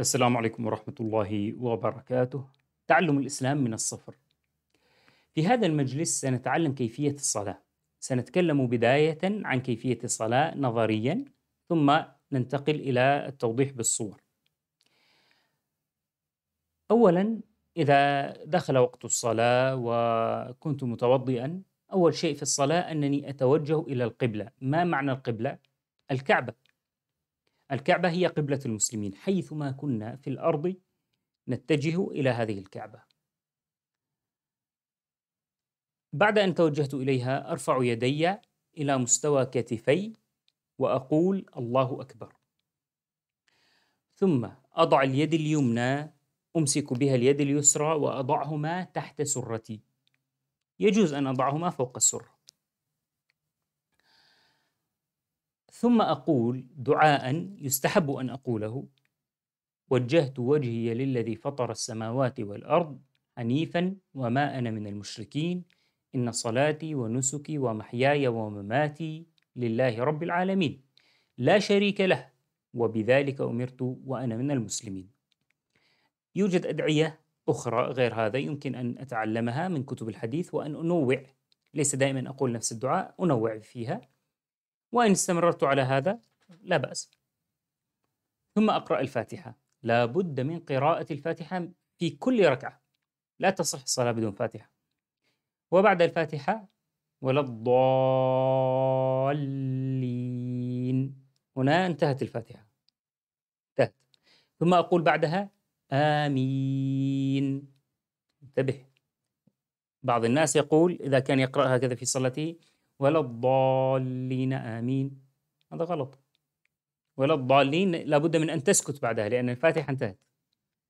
السلام عليكم ورحمة الله وبركاته. تعلم الإسلام من الصفر. في هذا المجلس سنتعلم كيفية الصلاة. سنتكلم بداية عن كيفية الصلاة نظريا، ثم ننتقل إلى التوضيح بالصور. أولا إذا دخل وقت الصلاة وكنت متوضئا، أول شيء في الصلاة أنني أتوجه إلى القبلة. ما معنى القبلة؟ الكعبة. الكعبة هي قبلة المسلمين حيثما كنا في الأرض نتجه إلى هذه الكعبة بعد أن توجهت إليها أرفع يدي إلى مستوى كتفي وأقول الله أكبر ثم أضع اليد اليمنى أمسك بها اليد اليسرى وأضعهما تحت سرتي يجوز أن أضعهما فوق السرة ثم أقول دعاء يستحب أن أقوله وجهت وجهي للذي فطر السماوات والأرض حنيفا وما أنا من المشركين إن صلاتي ونسكي ومحياي ومماتي لله رب العالمين لا شريك له وبذلك أمرت وأنا من المسلمين يوجد أدعية أخرى غير هذا يمكن أن أتعلمها من كتب الحديث وأن أنوع ليس دائما أقول نفس الدعاء أنوع فيها وإن استمررت على هذا لا بأس ثم أقرأ الفاتحة لا بد من قراءة الفاتحة في كل ركعة لا تصح الصلاة بدون فاتحة وبعد الفاتحة ولا الضالين هنا انتهت الفاتحة انتهت ثم أقول بعدها آمين انتبه بعض الناس يقول إذا كان يقرأ هكذا في صلاته ولا الضالين آمين هذا غلط ولا الضالين لابد من أن تسكت بعدها لأن الفاتحة انتهت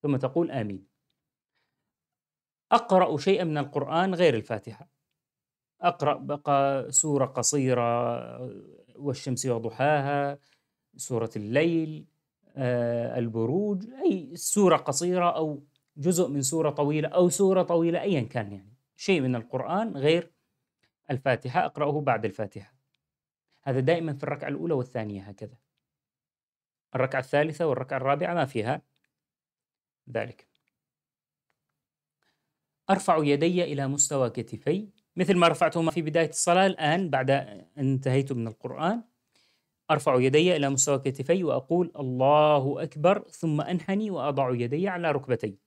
ثم تقول آمين أقرأ شيئا من القرآن غير الفاتحة أقرأ بقى سورة قصيرة آه، والشمس وضحاها سورة الليل آه البروج أي سورة قصيرة أو جزء من سورة طويلة أو سورة طويلة أيا كان يعني شيء من القرآن غير الفاتحة أقرأه بعد الفاتحة هذا دائما في الركعة الأولى والثانية هكذا الركعة الثالثة والركعة الرابعة ما فيها ذلك أرفع يدي إلى مستوى كتفي مثل ما رفعتهما في بداية الصلاة الآن بعد أن انتهيت من القرآن أرفع يدي إلى مستوى كتفي وأقول الله أكبر ثم أنحني وأضع يدي على ركبتي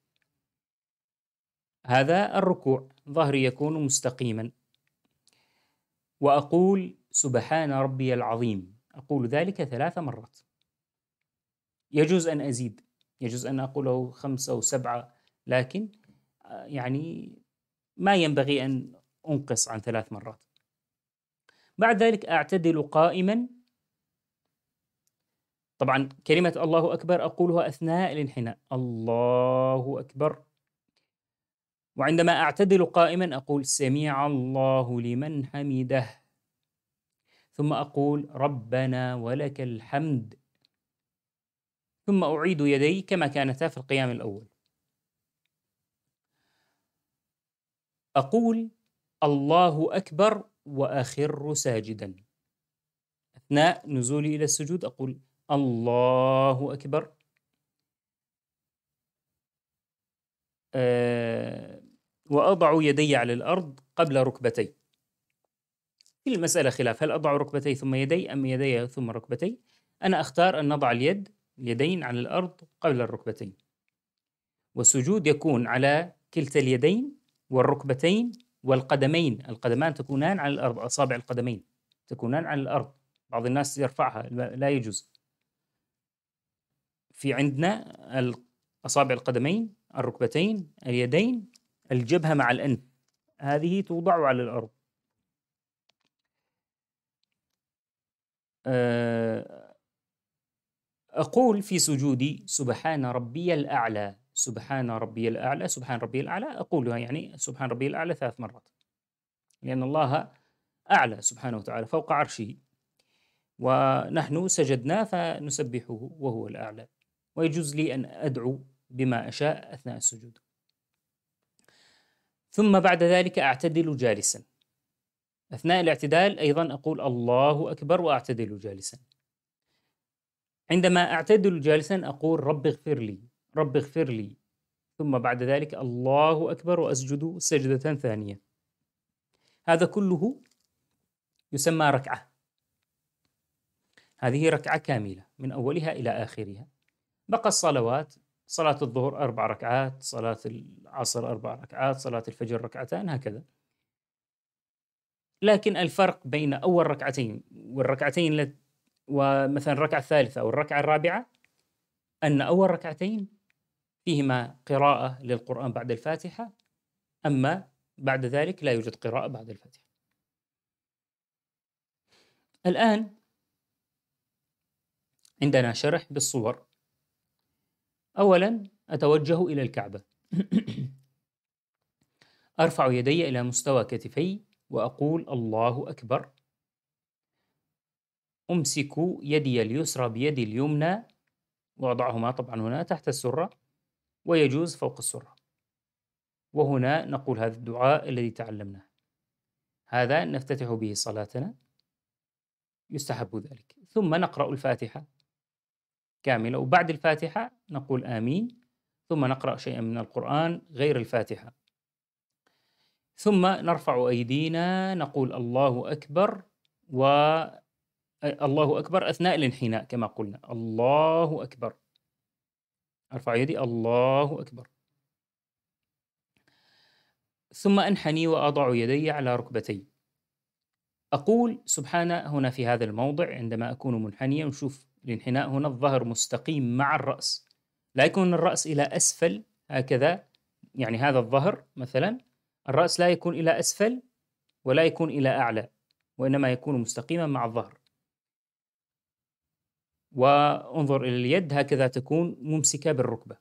هذا الركوع ظهري يكون مستقيما وأقول سبحان ربي العظيم أقول ذلك ثلاث مرات يجوز أن أزيد يجوز أن أقوله خمسة أو سبعة لكن آه، يعني ما ينبغي أن أنقص عن ثلاث مرات بعد ذلك أعتدل قائما طبعا كلمة الله أكبر أقولها أثناء الانحناء الله أكبر وعندما أعتدل قائما أقول سمع الله لمن حمده ثم أقول ربنا ولك الحمد ثم أعيد يدي كما كانتا في القيام الأول أقول الله أكبر وأخر ساجدا أثناء نزولي إلى السجود أقول الله أكبر أه وأضع يدي على الأرض قبل ركبتي في المسألة خلاف هل أضع ركبتي ثم يدي أم يدي ثم ركبتي أنا أختار أن نضع اليد اليدين على الأرض قبل الركبتين والسجود يكون على كلتا اليدين والركبتين والقدمين القدمان تكونان على الأرض أصابع القدمين تكونان على الأرض بعض الناس يرفعها لا يجوز في عندنا أصابع القدمين الركبتين اليدين الجبهة مع الأنف هذه توضع على الأرض آه، أقول في سجودي سبحان ربي الأعلى سبحان ربي الأعلى سبحان ربي الأعلى أقولها يعني سبحان ربي الأعلى ثلاث مرات لأن الله أعلى سبحانه وتعالى فوق عرشه ونحن سجدنا فنسبحه وهو الأعلى ويجوز لي أن أدعو بما أشاء أثناء السجود ثم بعد ذلك أعتدل جالسا أثناء الاعتدال أيضا أقول الله أكبر وأعتدل جالسا عندما أعتدل جالسا أقول رب اغفر لي رب اغفر لي ثم بعد ذلك الله أكبر وأسجد سجدة ثانية هذا كله يسمى ركعة هذه ركعة كاملة من أولها إلى آخرها بقى الصلوات صلاة الظهر أربع ركعات صلاة العصر أربع ركعات صلاة الفجر ركعتان هكذا لكن الفرق بين أول ركعتين والركعتين ومثلا الركعة الثالثة أو الركعة الرابعة أن أول ركعتين فيهما قراءة للقرآن بعد الفاتحة أما بعد ذلك لا يوجد قراءة بعد الفاتحة الآن عندنا شرح بالصور أولا أتوجه إلى الكعبة أرفع يدي إلى مستوى كتفي وأقول الله أكبر أمسك يدي اليسرى بيدي اليمنى وأضعهما طبعا هنا تحت السرة ويجوز فوق السرة وهنا نقول هذا الدعاء الذي تعلمناه هذا نفتتح به صلاتنا يستحب ذلك ثم نقرأ الفاتحة كاملة وبعد الفاتحة نقول آمين ثم نقرأ شيئا من القرآن غير الفاتحة ثم نرفع أيدينا نقول الله أكبر و الله أكبر أثناء الانحناء كما قلنا الله أكبر أرفع يدي الله أكبر ثم أنحني وأضع يدي على ركبتي أقول سبحان هنا في هذا الموضع عندما أكون منحنيا نشوف الانحناء هنا الظهر مستقيم مع الرأس لا يكون الرأس إلى أسفل هكذا يعني هذا الظهر مثلا الرأس لا يكون إلى أسفل ولا يكون إلى أعلى وإنما يكون مستقيما مع الظهر وانظر إلى اليد هكذا تكون ممسكة بالركبة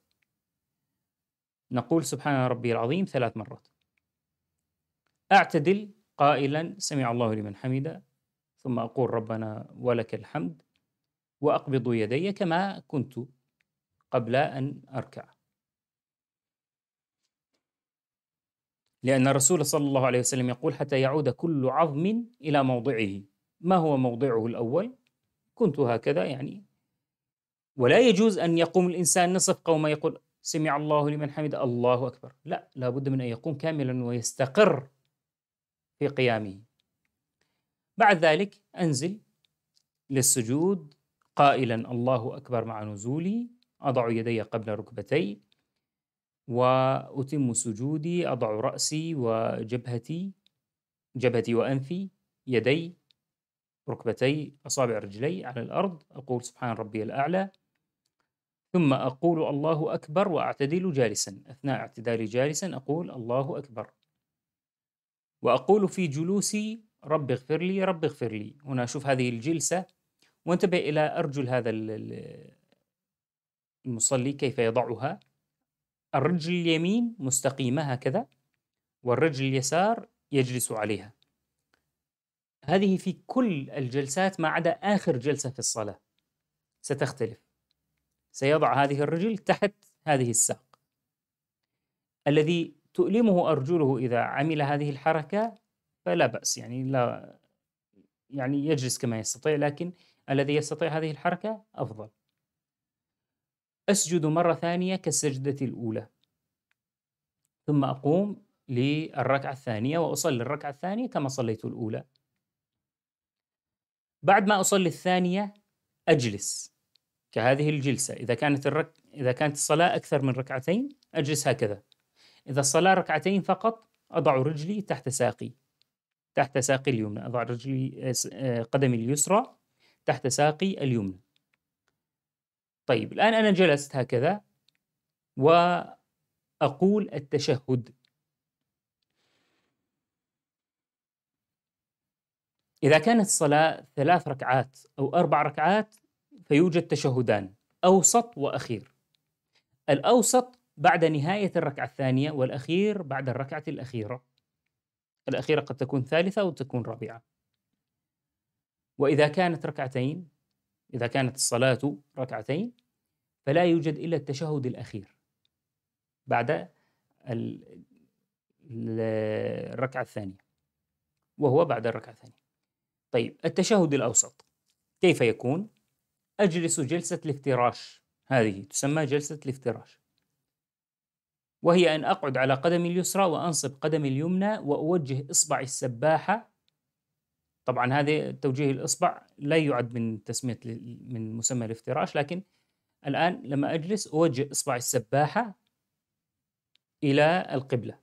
نقول سبحان ربي العظيم ثلاث مرات أعتدل قائلا سمع الله لمن حمده ثم أقول ربنا ولك الحمد وأقبض يدي كما كنت قبل أن أركع لأن الرسول صلى الله عليه وسلم يقول حتى يعود كل عظم إلى موضعه ما هو موضعه الأول؟ كنت هكذا يعني ولا يجوز أن يقوم الإنسان نصف قوم يقول سمع الله لمن حمد الله أكبر لا لابد من أن يقوم كاملا ويستقر في قيامه بعد ذلك أنزل للسجود قائلا الله اكبر مع نزولي اضع يدي قبل ركبتي واتم سجودي اضع راسي وجبهتي جبهتي وانفي يدي ركبتي اصابع رجلي على الارض اقول سبحان ربي الاعلى ثم اقول الله اكبر واعتدل جالسا اثناء اعتدالي جالسا اقول الله اكبر واقول في جلوسي رب اغفر لي رب اغفر لي هنا شوف هذه الجلسه وانتبه إلى أرجل هذا المصلي كيف يضعها الرجل اليمين مستقيمة هكذا والرجل اليسار يجلس عليها هذه في كل الجلسات ما عدا آخر جلسة في الصلاة ستختلف سيضع هذه الرجل تحت هذه الساق الذي تؤلمه أرجله إذا عمل هذه الحركة فلا بأس يعني لا يعني يجلس كما يستطيع لكن الذي يستطيع هذه الحركة أفضل أسجد مرة ثانية كالسجدة الأولى ثم أقوم للركعة الثانية وأصلي الركعة الثانية كما صليت الأولى بعد ما أصلي الثانية أجلس كهذه الجلسة إذا كانت الرك... إذا كانت الصلاة أكثر من ركعتين أجلس هكذا إذا الصلاة ركعتين فقط أضع رجلي تحت ساقي تحت ساقي اليمنى أضع رجلي آه، آه، قدمي اليسرى تحت ساقي اليمنى طيب الآن أنا جلست هكذا وأقول التشهد إذا كانت الصلاة ثلاث ركعات أو أربع ركعات فيوجد تشهدان أوسط وأخير الأوسط بعد نهاية الركعة الثانية والأخير بعد الركعة الأخيرة الأخيرة قد تكون ثالثة أو تكون رابعة وإذا كانت ركعتين إذا كانت الصلاة ركعتين فلا يوجد إلا التشهد الأخير بعد الركعة الثانية وهو بعد الركعة الثانية طيب التشهد الأوسط كيف يكون؟ أجلس جلسة الافتراش هذه تسمى جلسة الافتراش وهي أن أقعد على قدمي اليسرى وأنصب قدمي اليمنى وأوجه إصبع السباحة طبعا هذا توجيه الاصبع لا يعد من تسميه من مسمى الافتراش لكن الان لما اجلس اوجه اصبع السباحه الى القبله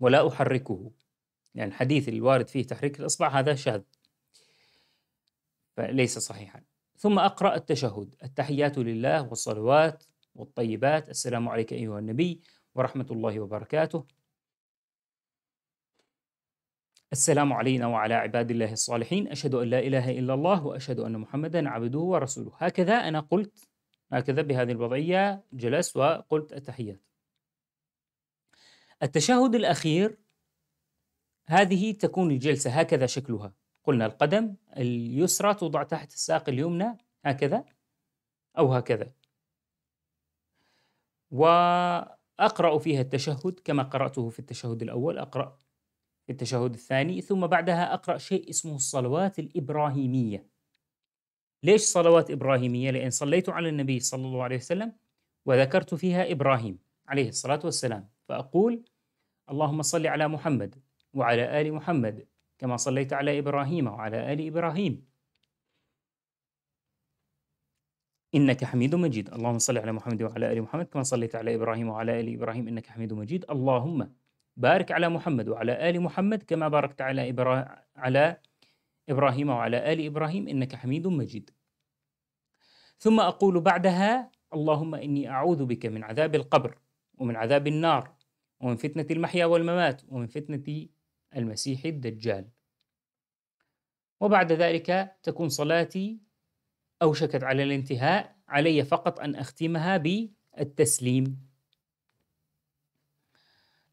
ولا احركه يعني الحديث الوارد فيه تحريك الاصبع هذا شاذ فليس صحيحا ثم اقرا التشهد التحيات لله والصلوات والطيبات السلام عليك ايها النبي ورحمه الله وبركاته السلام علينا وعلى عباد الله الصالحين أشهد أن لا إله إلا الله وأشهد أن محمدا عبده ورسوله هكذا أنا قلت هكذا بهذه الوضعية جلست وقلت التحيات التشهد الأخير هذه تكون الجلسة هكذا شكلها قلنا القدم اليسرى توضع تحت الساق اليمنى هكذا أو هكذا وأقرأ فيها التشهد كما قرأته في التشهد الأول أقرأ التشهد الثاني ثم بعدها أقرأ شيء اسمه الصلوات الإبراهيمية ليش صلوات إبراهيمية؟ لأن صليت على النبي صلى الله عليه وسلم وذكرت فيها إبراهيم عليه الصلاة والسلام فأقول اللهم صل على محمد وعلى آل محمد كما صليت على إبراهيم وعلى آل إبراهيم إنك حميد مجيد اللهم صل على محمد وعلى آل محمد كما صليت على إبراهيم وعلى آل إبراهيم إنك حميد مجيد اللهم بارك على محمد وعلى آل محمد كما باركت على إبرا... على إبراهيم وعلى آل إبراهيم إنك حميد مجيد ثم أقول بعدها اللهم إني أعوذ بك من عذاب القبر ومن عذاب النار ومن فتنة المحيا والممات ومن فتنة المسيح الدجال وبعد ذلك تكون صلاتي أوشكت على الانتهاء علي فقط أن أختمها بالتسليم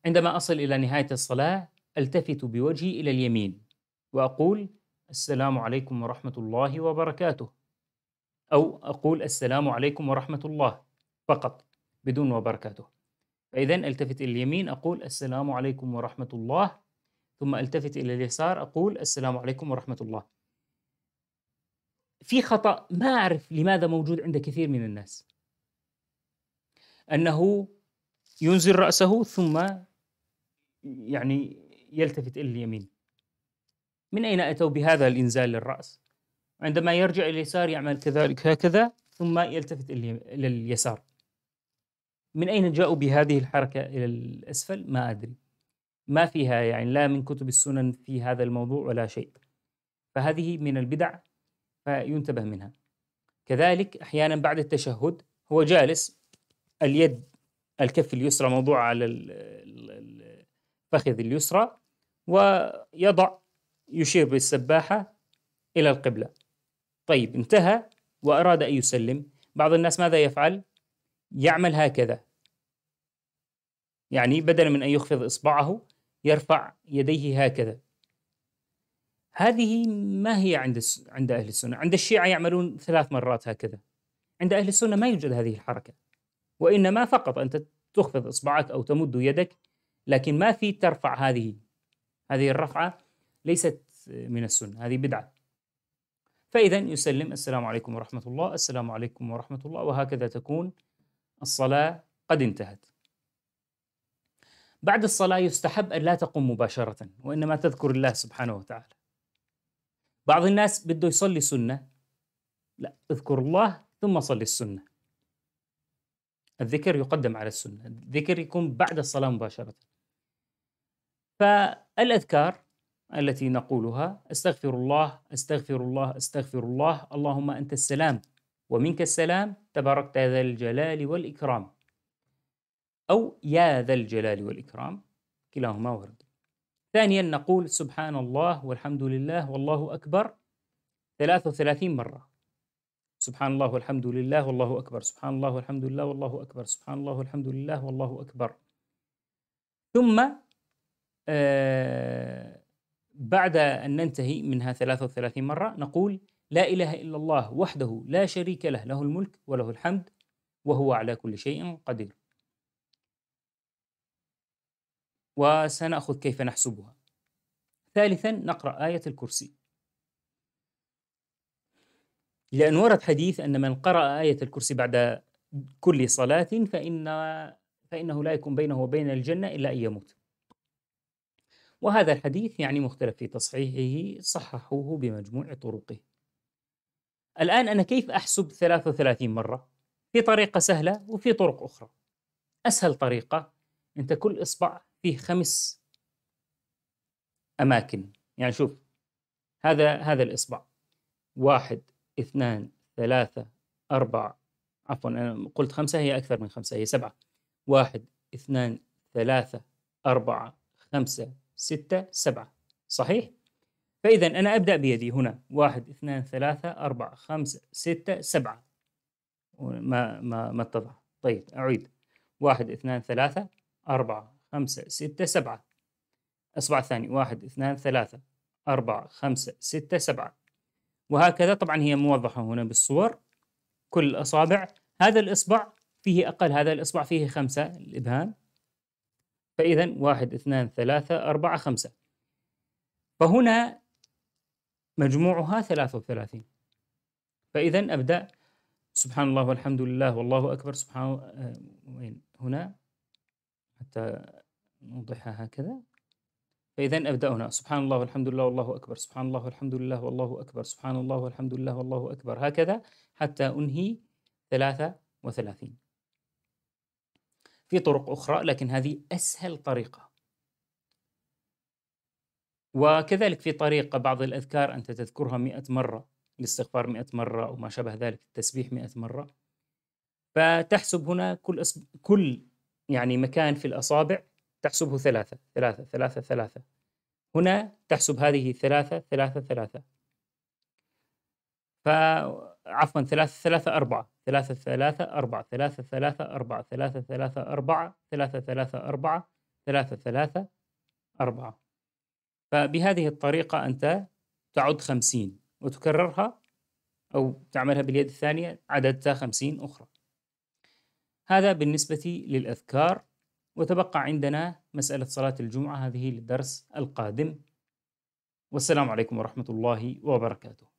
عندما أصل إلى نهاية الصلاة ألتفت بوجهي إلى اليمين وأقول السلام عليكم ورحمة الله وبركاته أو أقول السلام عليكم ورحمة الله فقط بدون وبركاته فإذا ألتفت إلى اليمين أقول السلام عليكم ورحمة الله ثم ألتفت إلى اليسار أقول السلام عليكم ورحمة الله في خطأ ما أعرف لماذا موجود عند كثير من الناس أنه ينزل رأسه ثم يعني يلتفت الى اليمين من اين اتوا بهذا الانزال للراس عندما يرجع الى اليسار يعمل كذلك هكذا ثم يلتفت الى اليسار من اين جاءوا بهذه الحركه الى الاسفل ما ادري ما فيها يعني لا من كتب السنن في هذا الموضوع ولا شيء فهذه من البدع فينتبه منها كذلك احيانا بعد التشهد هو جالس اليد الكف اليسرى موضوعه على فخذ اليسرى ويضع يشير بالسباحة إلى القبلة طيب انتهى وأراد أن يسلم بعض الناس ماذا يفعل؟ يعمل هكذا يعني بدلا من أن يخفض إصبعه يرفع يديه هكذا هذه ما هي عند عند أهل السنة عند الشيعة يعملون ثلاث مرات هكذا عند أهل السنة ما يوجد هذه الحركة وإنما فقط أنت تخفض إصبعك أو تمد يدك لكن ما في ترفع هذه هذه الرفعة ليست من السنة هذه بدعة فإذا يسلم السلام عليكم ورحمة الله السلام عليكم ورحمة الله وهكذا تكون الصلاة قد انتهت بعد الصلاة يستحب أن لا تقوم مباشرة وإنما تذكر الله سبحانه وتعالى بعض الناس بده يصلي سنة لا اذكر الله ثم صلي السنة الذكر يقدم على السنة الذكر يكون بعد الصلاة مباشرة فالاذكار التي نقولها استغفر الله استغفر الله استغفر الله اللهم انت السلام ومنك السلام تباركت ذا الجلال والاكرام او يا ذا الجلال والاكرام كلاهما ورد ثانيا نقول سبحان الله والحمد لله والله اكبر 33 مره سبحان الله والحمد لله والله أكبر سبحان الله والحمد لله والله أكبر سبحان الله والحمد لله والله أكبر ثم آه، بعد أن ننتهي منها 33 مرة نقول لا إله إلا الله وحده لا شريك له له الملك وله الحمد وهو على كل شيء قدير وسنأخذ كيف نحسبها ثالثا نقرأ آية الكرسي لأن ورد حديث أن من قرأ آية الكرسي بعد كل صلاة فإن فإنه لا يكون بينه وبين الجنة إلا أن يموت وهذا الحديث يعني مختلف في تصحيحه صححوه بمجموع طرقه الآن أنا كيف أحسب 33 مرة؟ في طريقة سهلة وفي طرق أخرى أسهل طريقة أنت كل إصبع فيه خمس أماكن يعني شوف هذا هذا الإصبع واحد اثنان ثلاثة أربعة عفوا أنا قلت خمسة هي أكثر من خمسة هي سبعة واحد اثنان ثلاثة أربعة خمسة ستة سبعة صحيح؟ فإذا أنا أبدأ بيدي هنا واحد اثنان ثلاثة أربعة خمسة ستة سبعة ما ما ما اتضح طيب أعيد واحد اثنان ثلاثة أربعة خمسة ستة سبعة أصبع ثاني واحد اثنان ثلاثة أربعة خمسة ستة سبعة وهكذا طبعا هي موضحة هنا بالصور كل الأصابع هذا الإصبع فيه أقل هذا الإصبع فيه خمسة الإبهام فإذا واحد اثنان ثلاثة أربعة خمسة فهنا مجموعها ثلاثة وثلاثين فإذا أبدأ سبحان الله والحمد لله والله أكبر سبحان آه، وين هنا حتى نوضحها هكذا فإذا أبدأ هنا سبحان الله والحمد لله والله أكبر سبحان الله والحمد لله والله أكبر سبحان الله والحمد لله والله أكبر هكذا حتى أنهي ثلاثة وثلاثين في طرق أخرى لكن هذه أسهل طريقة وكذلك في طريقة بعض الأذكار أنت تذكرها مئة مرة الاستغفار مئة مرة وما شابه ذلك التسبيح مئة مرة فتحسب هنا كل أصب... كل يعني مكان في الأصابع تحسبه ثلاثة ثلاثة ثلاثة ثلاثة هنا تحسب هذه ثلاثة ثلاثة ثلاثة ف عفوا ثلاثة ثلاثة أربعة ثلاثة ثلاثة أربعة ثلاثة ثلاثة أربعة ثلاثة ثلاثة أربعة ثلاثة ثلاثة أربعة ثلاثة ثلاثة أربعة فبهذه الطريقة أنت تعد خمسين وتكررها أو تعملها باليد الثانية عددتها خمسين أخرى هذا بالنسبة للأذكار وتبقى عندنا مسألة صلاة الجمعة هذه للدرس القادم والسلام عليكم ورحمة الله وبركاته